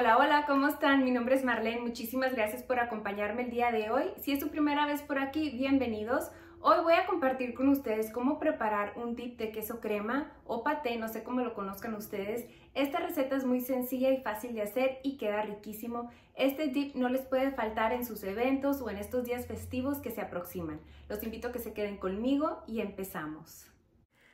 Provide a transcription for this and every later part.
Hola, hola, ¿cómo están? Mi nombre es Marlene, muchísimas gracias por acompañarme el día de hoy. Si es su primera vez por aquí, bienvenidos. Hoy voy a compartir con ustedes cómo preparar un dip de queso crema o paté, no sé cómo lo conozcan ustedes. Esta receta es muy sencilla y fácil de hacer y queda riquísimo. Este dip no les puede faltar en sus eventos o en estos días festivos que se aproximan. Los invito a que se queden conmigo y empezamos.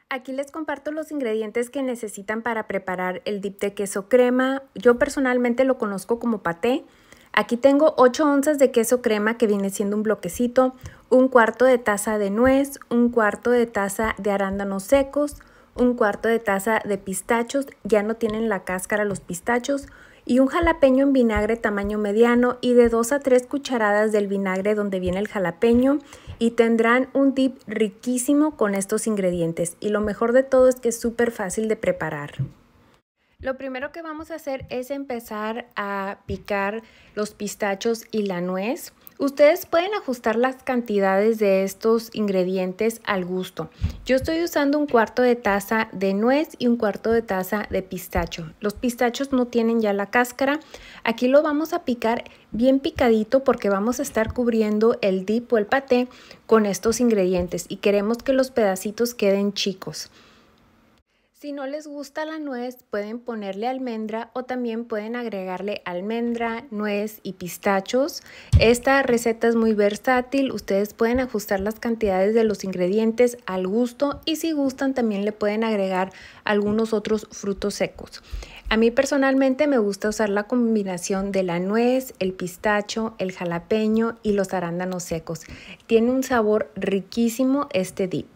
Aquí les comparto los ingredientes que necesitan para preparar el dip de queso crema. Yo personalmente lo conozco como paté. Aquí tengo 8 onzas de queso crema que viene siendo un bloquecito, un cuarto de taza de nuez, un cuarto de taza de arándanos secos, un cuarto de taza de pistachos, ya no tienen la cáscara los pistachos, y un jalapeño en vinagre tamaño mediano y de 2 a 3 cucharadas del vinagre donde viene el jalapeño y tendrán un dip riquísimo con estos ingredientes y lo mejor de todo es que es súper fácil de preparar. Lo primero que vamos a hacer es empezar a picar los pistachos y la nuez. Ustedes pueden ajustar las cantidades de estos ingredientes al gusto. Yo estoy usando un cuarto de taza de nuez y un cuarto de taza de pistacho. Los pistachos no tienen ya la cáscara. Aquí lo vamos a picar bien picadito porque vamos a estar cubriendo el dip o el paté con estos ingredientes y queremos que los pedacitos queden chicos. Si no les gusta la nuez, pueden ponerle almendra o también pueden agregarle almendra, nuez y pistachos. Esta receta es muy versátil, ustedes pueden ajustar las cantidades de los ingredientes al gusto y si gustan también le pueden agregar algunos otros frutos secos. A mí personalmente me gusta usar la combinación de la nuez, el pistacho, el jalapeño y los arándanos secos. Tiene un sabor riquísimo este dip.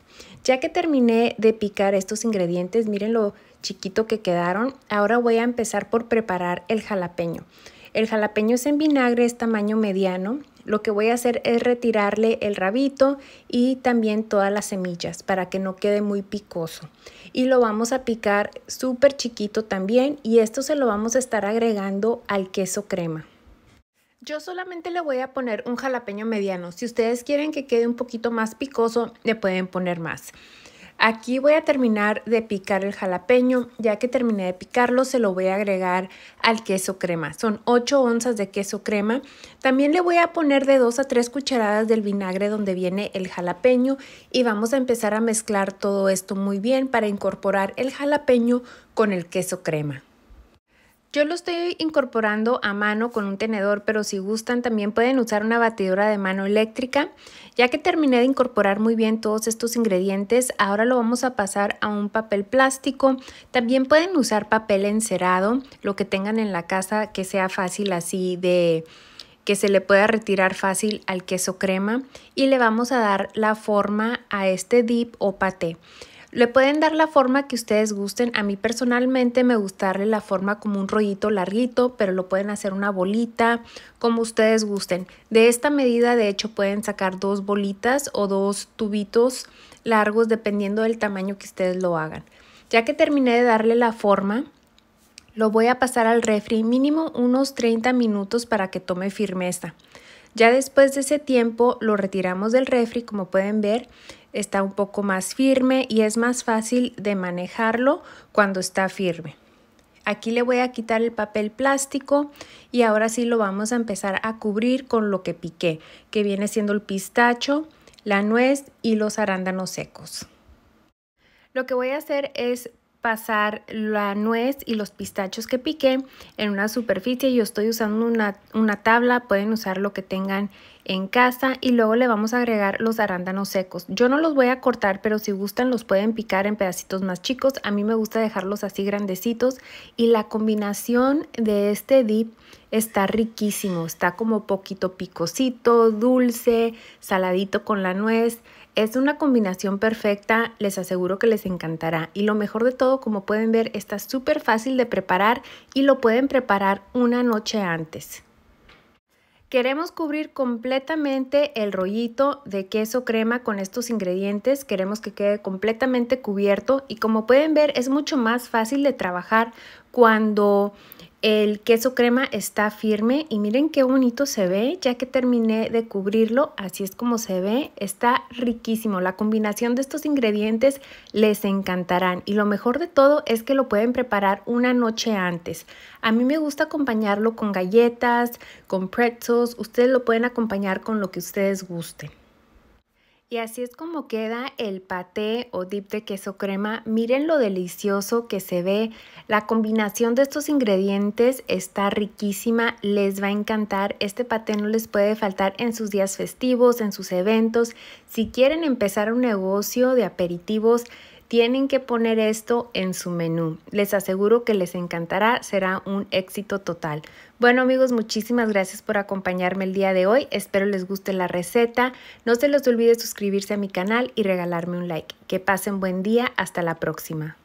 Ya que terminé de picar estos ingredientes, miren lo chiquito que quedaron. Ahora voy a empezar por preparar el jalapeño. El jalapeño es en vinagre, es tamaño mediano. Lo que voy a hacer es retirarle el rabito y también todas las semillas para que no quede muy picoso. Y lo vamos a picar súper chiquito también y esto se lo vamos a estar agregando al queso crema. Yo solamente le voy a poner un jalapeño mediano. Si ustedes quieren que quede un poquito más picoso, le pueden poner más. Aquí voy a terminar de picar el jalapeño. Ya que terminé de picarlo, se lo voy a agregar al queso crema. Son 8 onzas de queso crema. También le voy a poner de 2 a 3 cucharadas del vinagre donde viene el jalapeño. Y vamos a empezar a mezclar todo esto muy bien para incorporar el jalapeño con el queso crema. Yo lo estoy incorporando a mano con un tenedor, pero si gustan también pueden usar una batidora de mano eléctrica. Ya que terminé de incorporar muy bien todos estos ingredientes, ahora lo vamos a pasar a un papel plástico. También pueden usar papel encerado, lo que tengan en la casa que sea fácil así de que se le pueda retirar fácil al queso crema y le vamos a dar la forma a este dip o paté. Le pueden dar la forma que ustedes gusten. A mí personalmente me gusta darle la forma como un rollito larguito, pero lo pueden hacer una bolita, como ustedes gusten. De esta medida, de hecho, pueden sacar dos bolitas o dos tubitos largos, dependiendo del tamaño que ustedes lo hagan. Ya que terminé de darle la forma, lo voy a pasar al refri mínimo unos 30 minutos para que tome firmeza. Ya después de ese tiempo lo retiramos del refri, como pueden ver, está un poco más firme y es más fácil de manejarlo cuando está firme. Aquí le voy a quitar el papel plástico y ahora sí lo vamos a empezar a cubrir con lo que piqué, que viene siendo el pistacho, la nuez y los arándanos secos. Lo que voy a hacer es pasar la nuez y los pistachos que piqué en una superficie. Yo estoy usando una, una, tabla, pueden usar lo que tengan en casa y luego le vamos a agregar los arándanos secos. Yo no los voy a cortar, pero si gustan los pueden picar en pedacitos más chicos. A mí me gusta dejarlos así grandecitos y la combinación de este dip está riquísimo. Está como poquito picosito, dulce, saladito con la nuez. Es una combinación perfecta, les aseguro que les encantará. Y lo mejor de todo, como pueden ver, está súper fácil de preparar y lo pueden preparar una noche antes. Queremos cubrir completamente el rollito de queso crema con estos ingredientes, queremos que quede completamente cubierto y como pueden ver es mucho más fácil de trabajar cuando el queso crema está firme y miren qué bonito se ve, ya que terminé de cubrirlo, así es como se ve, está riquísimo. La combinación de estos ingredientes les encantarán y lo mejor de todo es que lo pueden preparar una noche antes. A mí me gusta acompañarlo con galletas, con pretzels, ustedes lo pueden acompañar con lo que ustedes gusten. Y así es como queda el paté o dip de queso crema. Miren lo delicioso que se ve. La combinación de estos ingredientes está riquísima. Les va a encantar. Este paté no les puede faltar en sus días festivos, en sus eventos. Si quieren empezar un negocio de aperitivos, tienen que poner esto en su menú. Les aseguro que les encantará, será un éxito total. Bueno amigos, muchísimas gracias por acompañarme el día de hoy. Espero les guste la receta. No se les olvide suscribirse a mi canal y regalarme un like. Que pasen buen día. Hasta la próxima.